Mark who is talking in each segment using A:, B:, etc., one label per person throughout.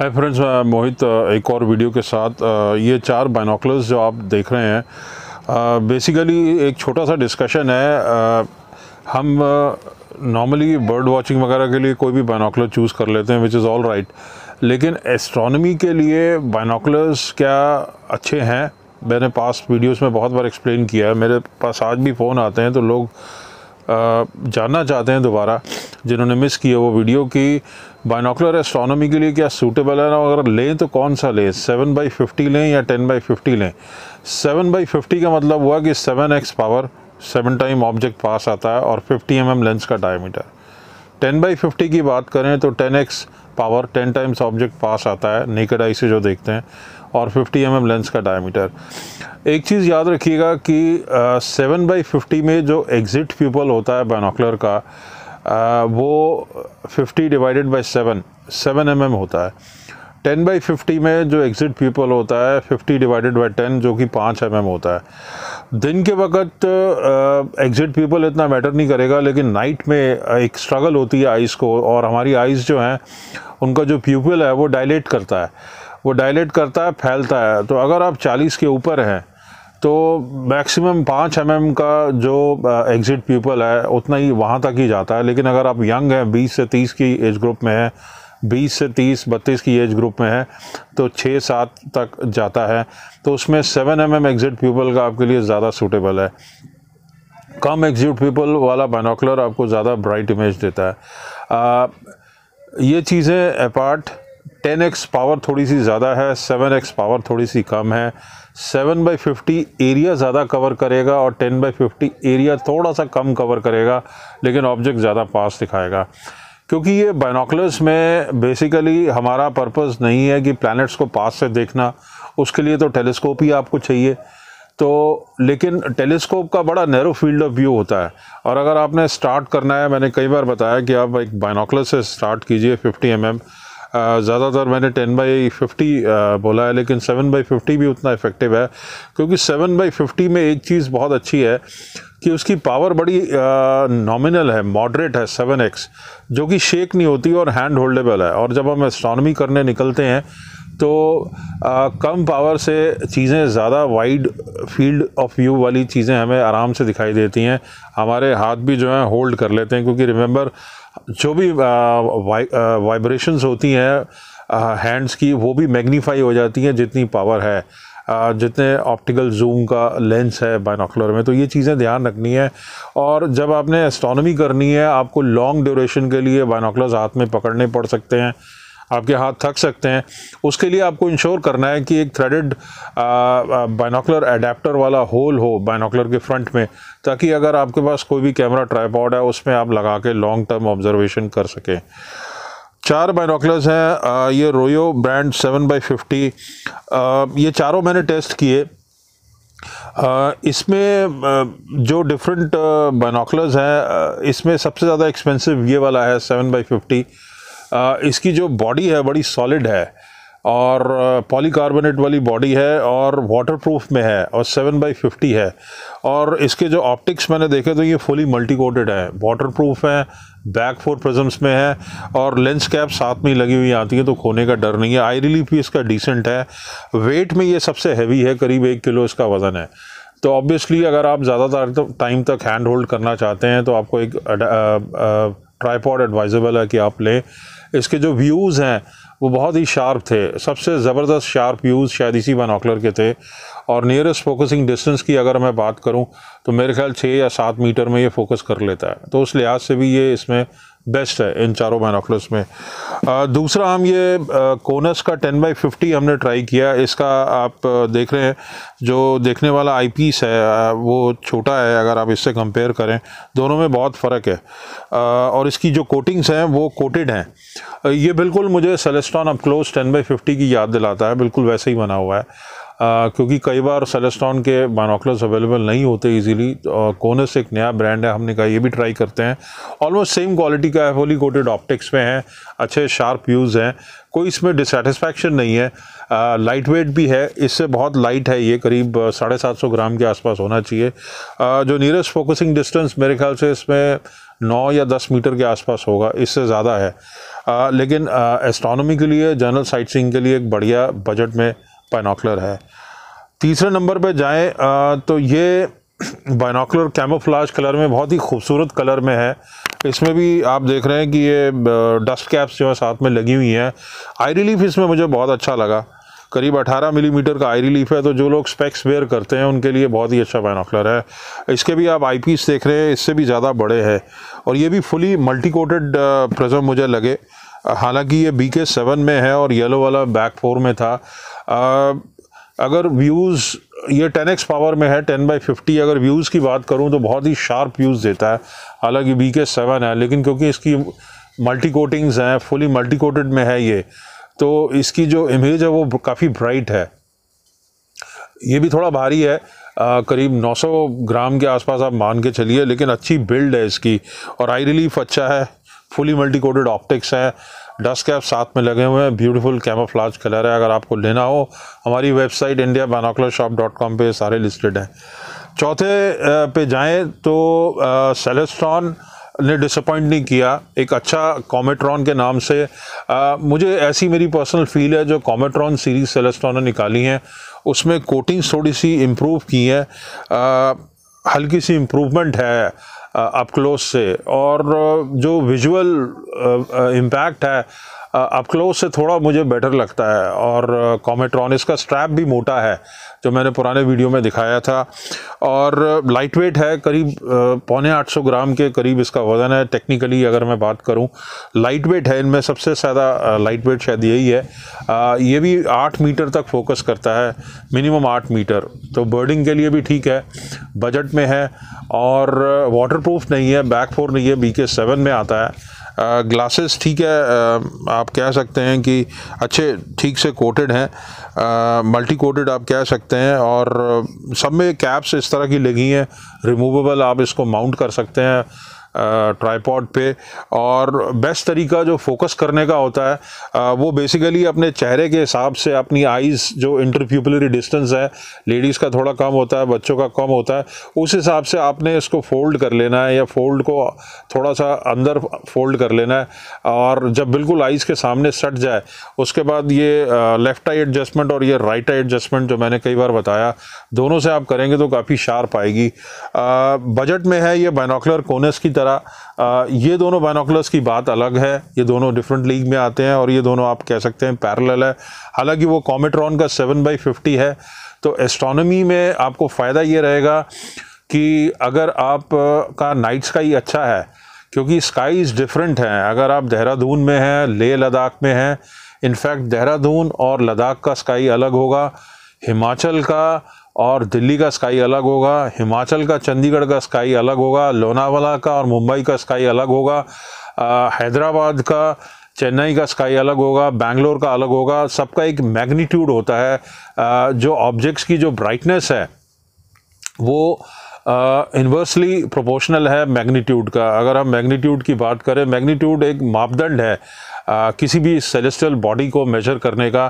A: hi friends मैं मोहित एक और वीडियो के साथ ये चार बाइनोकुलर्स जो आप देख रहे हैं बेसिकली एक छोटा सा डिस्कशन है हम नॉर्मली बर्ड वॉचिंग वगैरह के लिए कोई भी बाइनोकुलर चूज़ कर लेते हैं विच इज़ ऑल राइट लेकिन एस्ट्रोनॉमी के लिए बाइनोकुलर्स क्या अच्छे हैं मैंने पास वीडियोस में बहुत बार एक्सप्लेन किया है मेरे पास आज भी फ़ोन आते हैं तो लोग जानना चाहते हैं दोबारा जिन्होंने मिस किया वो वीडियो की बाइनोकुलर एस्ट्रोनॉमी के लिए क्या सूटेबल है ना अगर लें तो कौन सा लें सेवन बाई फिफ्टी लें या टेन बाई फिफ्टी लें सेवन बाई फिफ्टी का मतलब हुआ कि seven X power seven time object पास आता है और फिफ्टी एम एम लेंस का डायमीटर टेन बाई फिफ्टी की बात करें तो ten X power ten times object पास आता है नेकड आई से जो देखते हैं और 50 एम mm लेंस का डायमीटर एक चीज़ याद रखिएगा कि सेवन बाई फिफ्टी में जो एग्ज़िट प्यूपल होता है बैनोकुलर का वो 50 डिवाइडेड बाय 7 7 एम mm होता है 10 बाई 50 में जो एग्ज़िट पीपल होता है 50 डिवाइडेड बाय 10 जो कि 5 एम mm होता है दिन के वक्त एग्ज़िट पीपल इतना मैटर नहीं करेगा लेकिन नाइट में एक स्ट्रगल होती है आइज़ को और हमारी आइज़ जो हैं उनका जो प्यूपल है वो डायलेट करता है वो डायलेट करता है फैलता है तो अगर आप 40 के ऊपर हैं तो मैक्सिमम पाँच एम mm का जो एग्ज़िट पीपल है उतना ही वहाँ तक ही जाता है लेकिन अगर आप यंग हैं बीस से तीस की एज ग्रुप में हैं बीस से तीस बत्तीस की एज ग्रुप में है तो छः सात तक जाता है तो उसमें seven M M exit pupil का आपके लिए ज़्यादा सूटेबल है कम एग्जिट पीपल वाला बाइनोकुलर आपको ज़्यादा ब्राइट इमेज देता है आ, ये चीज़ें अपार्ट टेन एक्स पावर थोड़ी सी ज़्यादा है सेवन एक्स पावर थोड़ी सी कम है सेवन बाई फिफ्टी एरिया ज़्यादा कवर करेगा और टेन बाई फिफ्टी एरिया थोड़ा सा कम कवर करेगा लेकिन ऑब्जेक्ट ज़्यादा पास दिखाएगा क्योंकि ये बाइनोकुलर्स में बेसिकली हमारा पर्पस नहीं है कि प्लैनेट्स को पास से देखना उसके लिए तो टेलीस्कोप ही आपको चाहिए तो लेकिन टेलीस्कोप का बड़ा नैरो फील्ड ऑफ व्यू होता है और अगर आपने स्टार्ट करना है मैंने कई बार बताया कि आप एक बाइनोकुलर से स्टार्ट कीजिए 50 एम mm, Uh, ज़्यादातर मैंने टेन बाई फिफ्टी बोला है लेकिन सेवन बाई फिफ्टी भी उतना इफ़ेक्टिव है क्योंकि सेवन बाई फिफ्टी में एक चीज़ बहुत अच्छी है कि उसकी पावर बड़ी नॉमिनल uh, है मॉडरेट है सेवन एक्स जो कि शेक नहीं होती और हैंड होल्डेबल है और जब हम एस्ट्रॉनमी करने निकलते हैं तो आ, कम पावर से चीज़ें ज़्यादा वाइड फील्ड ऑफ व्यू वाली चीज़ें हमें आराम से दिखाई देती हैं हमारे हाथ भी जो हैं होल्ड कर लेते हैं क्योंकि रिमेंबर जो भी वाइब्रेशंस होती हैं हैंड्स की वो भी मैग्नीफाई हो जाती हैं जितनी पावर है जितने ऑप्टिकल जूम का लेंस है बाइनोकुलर में तो ये चीज़ें ध्यान रखनी है और जब आपने एस्ट्रोनॉमी करनी है आपको लॉन्ग ड्यूरेशन के लिए बाइनोकुलर्स हाथ में पकड़ने पड़ सकते हैं आपके हाथ थक सकते हैं उसके लिए आपको इंश्योर करना है कि एक थ्रेडेड बाइनोकुलर अडेप्टर वाला होल हो बाइनोकुलर के फ्रंट में ताकि अगर आपके पास कोई भी कैमरा ट्राईपॉड है उसमें आप लगा के लॉन्ग टर्म ऑब्जर्वेशन कर सकें चार बाइनोकुलर्स हैं ये Royo brand seven by fifty ये चारों मैंने टेस्ट किए इसमें जो डिफरेंट बाइनोकुलर्स हैं इसमें सबसे ज़्यादा एक्सपेंसिव ये वाला है सेवन बाई फिफ्टी इसकी जो बॉडी है बड़ी सॉलिड है और पॉलीकार्बोनेट वाली बॉडी है और वाटरप्रूफ में है और सेवन बाई फिफ्टी है और इसके जो ऑप्टिक्स मैंने देखे तो ये फुली मल्टी कोटेड हैं वाटरप्रूफ हैं बैक फोर प्रजम्स में है और लेंस कैप साथ में ही लगी हुई आती है तो खोने का डर नहीं है आई रिलीफ भी इसका डिसेंट है वेट में ये सबसे हैवी है करीब एक किलो इसका वज़न है तो ऑब्वियसली अगर आप ज़्यादातर टाइम तो तक हैंड होल्ड करना चाहते हैं तो आपको एक ट्राईपॉड एडवाइजेबल है कि आप लें इसके जो व्यूज़ हैं वो बहुत ही शार्प थे सबसे ज़बरदस्त शार्प व्यूज़ शायद इसी बनाकलर के थे और नियरेस्ट फोकसिंग डिस्टेंस की अगर मैं बात करूं तो मेरे ख्याल छः या सात मीटर में ये फोकस कर लेता है तो उस लिहाज से भी ये इसमें बेस्ट है इन चारों बाइनोकुलर्स में आ, दूसरा हम ये आ, कोनस का 10 बाई 50 हमने ट्राई किया इसका आप देख रहे हैं जो देखने वाला आई पीस है वो छोटा है अगर आप इससे कंपेयर करें दोनों में बहुत फ़र्क है आ, और इसकी जो कोटिंग्स हैं वो कोटेड हैं ये बिल्कुल मुझे Celestron UpClose ten by fifty की याद दिलाता है बिल्कुल वैसे ही बना हुआ है क्योंकि कई बार सेलेस्टॉन के बानोकलर्स अवेलेबल नहीं होते इजीली कोनस तो, एक नया ब्रांड है हमने कहा ये भी ट्राई करते हैं ऑलमोस्ट सेम क्वालिटी का है होली कोटेड ऑप्टिक्स में है अच्छे शार्प यूज़ हैं कोई इसमें डिसटिस्फैक्शन नहीं है लाइट वेट भी है इससे बहुत लाइट है ये करीब साढ़े सात सौ ग्राम के आसपास होना चाहिए आ, जो नियरेस्ट फोकसिंग डिस्टेंस मेरे ख्याल से इसमें नौ या दस मीटर के आसपास होगा इससे ज़्यादा है आ, लेकिन एस्ट्रोनॉमी के लिए जनरल साइट सीइंग के लिए एक बढ़िया बजट में बाइनोकुलर है तीसरे नंबर पे जाएं तो ये बाइनोकुलर कैमोफ्लाज कलर में बहुत ही खूबसूरत कलर में है इसमें भी आप देख रहे हैं कि ये डस्ट कैप्स जो है साथ में लगी हुई हैं आई रिलीफ इसमें मुझे बहुत अच्छा लगा करीब 18 मिलीमीटर mm का आई रिलीफ है तो जो लोग स्पेक्स वेयर करते हैं उनके लिए बहुत ही अच्छा बाइनोकुलर है इसके भी आप आई पीस देख रहे हैं इससे भी ज़्यादा बड़े हैं और ये भी फुली मल्टी कोटेड प्रिज्म मुझे लगे हालांकि ये बी के सेवन में है और येलो वाला बैक फोर में था Uh, अगर व्यूज़ ये टेन एक्स पावर में है टेन बाई फिफ्टी अगर व्यूज़ की बात करूँ तो बहुत ही शार्प व्यूज़ देता है हालांकि वी के सेवन है लेकिन क्योंकि इसकी मल्टी कोटिंग्स हैं फुली मल्टी कोटेड में है ये तो इसकी जो इमेज है वो काफ़ी ब्राइट है ये भी थोड़ा भारी है आ, करीब 900 ग्राम के आसपास आप मान के चलिए लेकिन अच्छी बिल्ड है इसकी और आई रिलीफ अच्छा है फुली मल्टी कोटेड ऑप्टिक्स हैं डस्ट कैप साथ में लगे हुए हैं ब्यूटीफुल कैमोफ्लाज कलर है अगर आपको लेना हो हमारी website India binocular shop dot com पर सारे लिस्टेड हैं चौथे पे जाएँ तो सेलेस्ट्रॉन ने डिसअपॉइंट नहीं किया एक अच्छा कॉमेट्रॉन के नाम से आ, मुझे ऐसी मेरी पर्सनल फील है जो कॉमेट्रॉन सीरीज सेलेस्ट्रॉन ने निकाली हैं उसमें कोटिंग्स थोड़ी सी इम्प्रूव की हैं हल्की सी इम्प्रूवमेंट है अप क्लोज से और जो विजुअल इम्पैक्ट है अपक्लोज क्लोज से थोड़ा मुझे बेटर लगता है और कॉमेट्रॉन इसका स्ट्रैप भी मोटा है जो मैंने पुराने वीडियो में दिखाया था और लाइट वेट है करीब पौने 800 ग्राम के करीब इसका वज़न है टेक्निकली अगर मैं बात करूं लाइट वेट है इनमें सबसे ज़्यादा लाइट वेट शायद यही है आ, ये भी आठ मीटर तक फोकस करता है मिनिमम आठ मीटर तो बर्डिंग के लिए भी ठीक है बजट में है और वाटर प्रूफ नहीं है बैक फोर नहीं है बी के सेवन में आता है ग्लासेस ठीक है आप कह सकते हैं कि अच्छे ठीक से कोटेड हैं मल्टी कोटेड आप कह सकते हैं और सब में कैप्स इस तरह की लगी हैं रिमूवेबल आप इसको माउंट कर सकते हैं ट्राईपॉड पे और बेस्ट तरीका जो फोकस करने का होता है वो बेसिकली अपने चेहरे के हिसाब से अपनी आइज़ जो इंटरप्यूपलरी डिस्टेंस है लेडीज़ का थोड़ा कम होता है बच्चों का कम होता है उस हिसाब से आपने इसको फोल्ड कर लेना है या फोल्ड को थोड़ा सा अंदर फोल्ड कर लेना है और जब बिल्कुल आइज़ के सामने सट जाए उसके बाद ये लेफ़्ट आई एडजस्टमेंट और ये राइट आई एडजस्टमेंट जो मैंने कई बार बताया दोनों से आप करेंगे तो काफ़ी शार्प आएगी बजट में है ये बाइनोकुलर कोनेस की तरह वगैरह ये दोनों बाइनोकुलर्स की बात अलग है ये दोनों डिफरेंट लीग में आते हैं और ये दोनों आप कह सकते हैं पैरेलल है हालांकि वो कॉमेट्रॉन का सेवन बाई फिफ्टी है तो एस्ट्रोनॉमी में आपको फ़ायदा ये रहेगा कि अगर आप का नाइट स्काई अच्छा है क्योंकि स्काईज डिफरेंट हैं अगर आप देहरादून में हैं लेह लद्दाख में हैं इनफैक्ट देहरादून और लद्दाख का स्काई अलग होगा हिमाचल का और दिल्ली का स्काई अलग होगा हिमाचल का चंडीगढ़ का स्काई अलग होगा लोनावाला का और मुंबई का स्काई अलग होगा हैदराबाद का चेन्नई का स्काई अलग होगा बैंगलोर का अलग होगा सबका एक मैग्नीट्यूड होता है आ, जो ऑब्जेक्ट्स की जो ब्राइटनेस है वो इन्वर्सली प्रोपोर्शनल है मैग्नीट्यूड का अगर हम मैग्नीट्यूड की बात करें मैग्नीट्यूड एक मापदंड है uh, किसी भी सेलेस्टियल बॉडी को मेजर करने का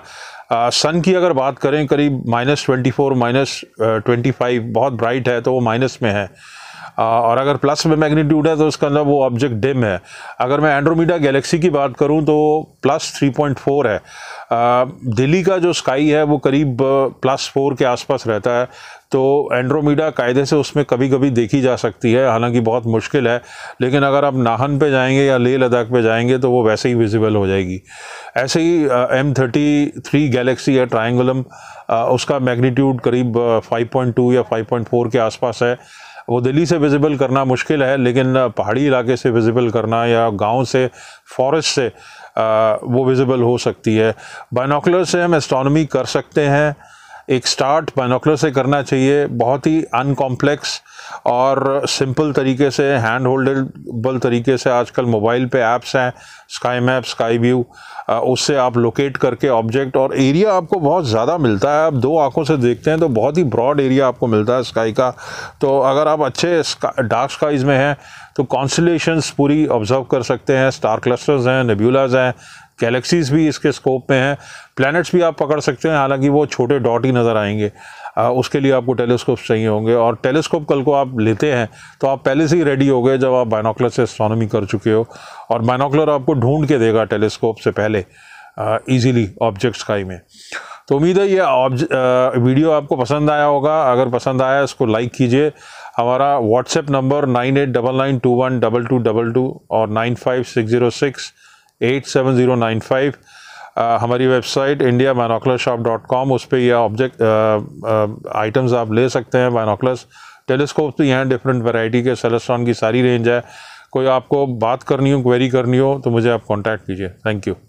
A: सन की अगर बात करें करीब minus twenty four minus twenty five बहुत ब्राइट है तो वो माइनस में है और अगर प्लस में मैग्नीट्यूड है तो उसका अंदर मतलब वो ऑब्जेक्ट डिम है अगर मैं एंड्रोमीडा गैलेक्सी की बात करूं तो प्लस थ्री पॉइंट फोर है दिल्ली का जो स्काई है वो करीब प्लस फोर के आसपास रहता है तो एंड्रोमीडा कायदे से उसमें कभी कभी देखी जा सकती है हालांकि बहुत मुश्किल है लेकिन अगर आप नाहन पे जाएंगे या लेह लद्दाख पे जाएंगे तो वो वैसे ही विजिबल हो जाएगी ऐसे ही एम थर्टी थ्री गैलेक्सी है ट्राइंगुलम उसका मैग्नीट्यूड करीब 5.2 या 5.4 के आसपास है वो दिल्ली से विजिबल करना मुश्किल है लेकिन पहाड़ी इलाके से विजिबल करना या गांव से फॉरेस्ट से आ, वो विजिबल हो सकती है बाइनोकुलर से हम एस्ट्रोनॉमी कर सकते हैं एक स्टार्ट बाइनोकुलर से करना चाहिए बहुत ही अनकॉम्प्लेक्स और सिंपल तरीके से हैंड होल्डेबल तरीके से आजकल मोबाइल पे ऐप्स हैं स्काई मैप स्काई व्यू उससे आप लोकेट करके ऑब्जेक्ट और एरिया आपको बहुत ज़्यादा मिलता है आप दो आंखों से देखते हैं तो बहुत ही ब्रॉड एरिया आपको मिलता है स्काई का तो अगर आप अच्छे डार्क स्काईज में हैं तो कॉन्सुलेशन पूरी ऑब्जर्व कर सकते हैं स्टार क्लस्टर्स हैं नेब्यूलाज हैं गैलेक्सीज़ भी इसके स्कोप में हैं प्लैनेट्स भी आप पकड़ सकते हैं हालांकि वो छोटे डॉट ही नज़र आएंगे आ, उसके लिए आपको टेलीस्कोप चाहिए होंगे और टेलीस्कोप कल को आप लेते हैं तो आप पहले से ही रेडी हो गए जब आप बायनोकुलर से एस्ट्रोनॉमी कर चुके हो और बायनोकुलर आपको ढूंढ के देगा टेलीस्कोप से पहले ईजीली ऑब्जेक्ट स्काई में तो उम्मीद है ये वीडियो आपको पसंद आया होगा अगर पसंद आया इसको लाइक कीजिए हमारा WhatsApp number nine eight double nine two one double two double two और nine five six zero six eight seven zero nine five हमारी website India binocular shop dot com उस पर यह ऑब्जेक्ट आइटम्स आप ले सकते हैं बाइनोकुलर्स टेलीस्कोप भी हैं डिफरेंट वैरायटी के सेलेस्ट्रॉन की सारी रेंज है कोई आपको बात करनी हो क्वेरी करनी हो तो मुझे आप कांटेक्ट कीजिए थैंक यू